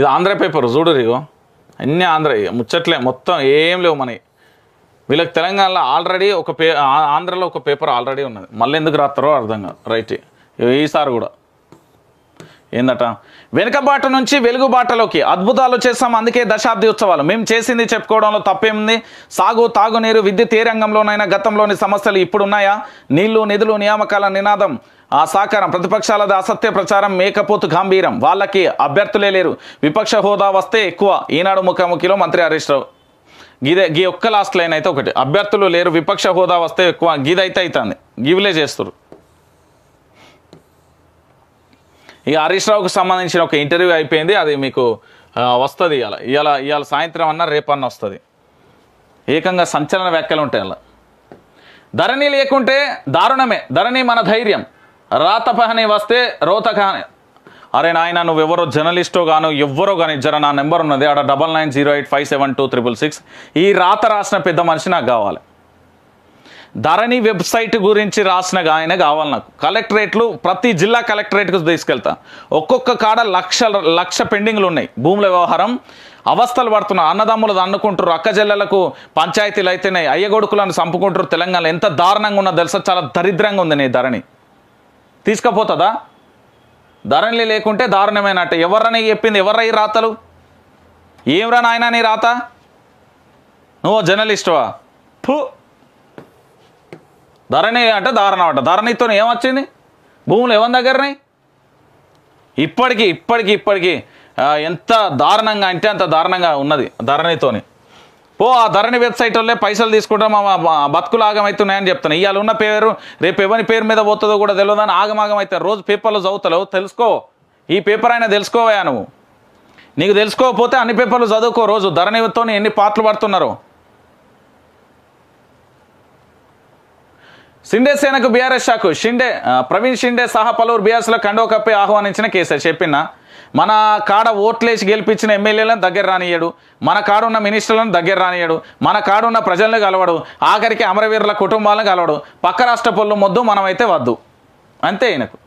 ఇది ఆంధ్ర పేపర్ చూడరు ఇగో అన్నీ ఆంధ్ర ముచ్చట్లే మొత్తం ఏం లేవు మనకి వీళ్ళకి తెలంగాణలో ఆల్రెడీ ఒక పే ఆంధ్రలో ఒక పేపర్ ఆల్రెడీ ఉన్నది మళ్ళీ ఎందుకు రాస్తారో అర్థం కాదు రైట్ ఈసారి కూడా ఏందట వెనుకబాట నుంచి వెలుగుబాటలోకి అద్భుతాలు చేస్తాం అందుకే దశాబ్ది ఉత్సవాలు మేము చేసింది చెప్పుకోవడంలో తప్పేముంది సాగు తాగునీరు విద్యుత్ ఏ రంగంలోనైనా గతంలోని సమస్యలు ఇప్పుడున్నాయా నీళ్లు నిధులు నియామకాల నినాదం ఆ సాకారం ప్రతిపక్షాలది అసత్య ప్రచారం మేకపోతు గాంభీరం వాళ్ళకి అభ్యర్థులే లేరు విపక్ష హోదా వస్తే ఎక్కువ ఈనాడు ముఖాముఖిలో మంత్రి హరీష్ రావు గీదే గీ ఒక్క లాస్ట్ లైన్ అయితే ఒకటి అభ్యర్థులు లేరు విపక్ష హోదా వస్తే ఎక్కువ గీదైతే అవుతుంది గివిలే చేస్తారు ఈ హరీష్ రావుకు సంబంధించిన ఒక ఇంటర్వ్యూ అయిపోయింది అది మీకు వస్తుంది ఇవాళ ఇవాళ ఇవాళ సాయంత్రం అన్న రేపన్న వస్తుంది ఏకంగా సంచలన వ్యాఖ్యలు ఉంటాయి అలా ధరణి లేకుంటే దారుణమే ధరణి మన ధైర్యం రాతపహని వస్తే రోతకహని అరే నాయన నువ్వెవరో జర్నలిస్టో గాను ఎవ్వరో కానీ జర నా నెంబర్ ఉన్నది ఆడ double nine zero eight five seven two triple six ఈ రాత రాసిన పెద్ద మనిషి నాకు కావాలి ధరణి వెబ్సైట్ గురించి రాసిన ఆయన కావాలి నాకు కలెక్టరేట్లు ప్రతి జిల్లా కలెక్టరేట్కు తీసుకెళ్తా ఒక్కొక్క కాడ లక్ష లక్ష పెండింగ్లు ఉన్నాయి భూముల వ్యవహారం అవస్థలు పడుతున్నారు అన్నదమ్ములు అన్నుకుంటారు అక్క జిల్లలకు పంచాయతీలు అయితేనే అయ్యగొడుకులను చంపుకుంటారు తెలంగాణ ఎంత దారుణంగా ఉన్నా తెలుసా చాలా దరిద్రంగా ఉంది నీ ధరణి తీసుకపోతుందా ధరణి లేకుంటే దారుణమైనట్టు ఎవరని చెప్పింది ఎవరయ్యి రాతలు ఏం రా నాయన నీ రాత నువ్వు జర్నలిస్టువా పు ధరణి అంటే ధారణ అంట ధరణితో ఏమొచ్చింది భూములు ఎవరి దగ్గరనే ఇప్పటికి ఇప్పటికి ఇప్పటికీ ఎంత దారుణంగా అంటే అంత దారుణంగా ఉన్నది ధరణితోని ఓ ఆ ధరణి వెబ్సైట్ వల్లే పైసలు తీసుకుంటాం మా బతుకులు ఆగమవుతున్నాయని చెప్తాను ఇవాళ ఉన్న పేరు రేపు ఎవరి పేరు మీద పోతుందో కూడా తెలియదని ఆగమాగం రోజు పేపర్లో చదువుతలేవు తెలుసుకో ఈ పేపర్ అయినా తెలుసుకోవయా నువ్వు నీకు తెలుసుకోకపోతే అన్ని పేపర్లు చదువుకో రోజు ధరణితో ఎన్ని పాటలు పడుతున్నారో షిండే సేనకు బీఆర్ఎస్ షాకు షిండే ప్రవీణ్ షిండే సహా పలువురు బీఆర్ఎస్లో కండో కప్పి ఆహ్వానించిన కేసీఆర్ చెప్పిన మన కాడ ఓట్లేసి గెలిపించిన ఎమ్మెల్యేలను దగ్గర రానియడు మన కాడున్న మినిస్టర్లను దగ్గర రానియడు మన కాడున్న ప్రజలను కలవడు ఆఖరికి అమరవీరుల కుటుంబాలను కలవడు పక్క రాష్ట్ర పొల్లు మొద్దు మనమైతే వద్దు అంతే ఆయనకు